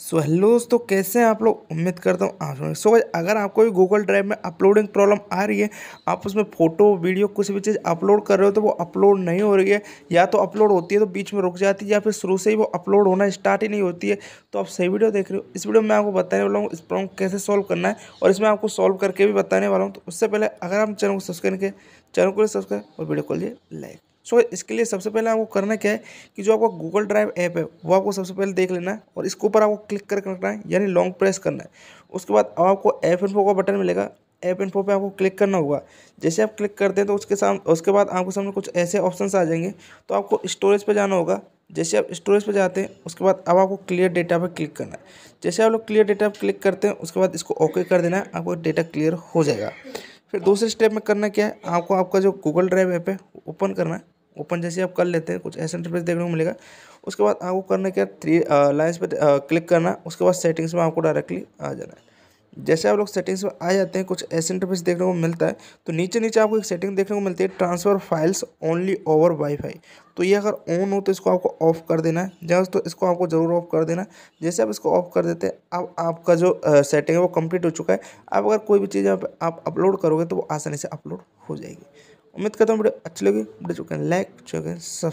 सो so, hello दोस्तों कैसे हैं आप लोग उम्मीद करता हूँ आप लोग सो so, अगर आपको भी गूगल ड्राइव में अपलोडिंग प्रॉब्लम आ रही है आप उसमें फ़ोटो वीडियो कुछ भी चीज़ अपलोड कर रहे हो तो वो अपलोड नहीं हो रही है या तो अपलोड होती है तो बीच में रुक जाती है या फिर शुरू से ही वो अपलोड होना स्टार्ट ही नहीं होती है तो आप सही वीडियो देख रहे हो इस वीडियो में आपको बताने वाला हूँ इस प्रॉब्लम कैसे सॉल्व करना है और इसमें आपको सॉल्व करके भी बताने वाला हूँ तो उससे पहले अगर आप चैनल को सब्सक्राइब करें चैनल को सब्सक्राइब और वीडियो को लिए लाइक सो so, इसके लिए सबसे पहले आपको करना क्या है कि जो आपका गूगल ड्राइव ऐप है वो आपको सबसे पहले देख लेना है और इसके ऊपर आपको क्लिक कर रखना है यानी लॉन्ग प्रेस करना है उसके बाद अब आपको ऐप फो का बटन मिलेगा ऐप फो पे आपको क्लिक करना होगा जैसे आप क्लिक करते हैं तो उसके साम उसके बाद आपके सामने कुछ ऐसे ऑप्शन आ जाएंगे तो आपको स्टोरेज पर जाना होगा जैसे आप स्टोरेज पर जाते हैं उसके बाद अब आपको क्लियर डेटा पर क्लिक करना है जैसे आप लोग क्लियर डेटा पर क्लिक करते हैं उसके बाद इसको ओके कर देना है आपको डेटा क्लियर हो जाएगा फिर दूसरे स्टेप में करना क्या है आपको आपका जो गूगल ड्राइव ऐप है ओपन करना है ओपन जैसे आप कर लेते हैं कुछ ऐसा इंटरफेस देखने को मिलेगा उसके बाद आपको करना क्या थ्री लाइन्स पर क्लिक करना उसके बाद सेटिंग्स में आपको डायरेक्टली आ जाना है जैसे आप लोग सेटिंग्स में आ जाते हैं कुछ ऐसे इंटरफेस देखने को मिलता है तो नीचे नीचे आपको एक सेटिंग देखने को मिलती है transfer files only over WiFi तो ये अगर ऑन हो तो इसको आपको ऑफ़ कर देना है जहाँ तो इसको आपको ज़रूर ऑफ़ कर देना जैसे आप इसको ऑफ़ कर देते हैं अब आप, आपका जो सेटिंग है वो कम्प्लीट हो चुका है अब अगर कोई भी चीज़ आप, अपलोड करोगे तो वो आसानी से अपलोड हो जाएगी उम्मीद करता हूँ बड़े अच्छी लगी बड़े चुके हैं लाइक चुके हैं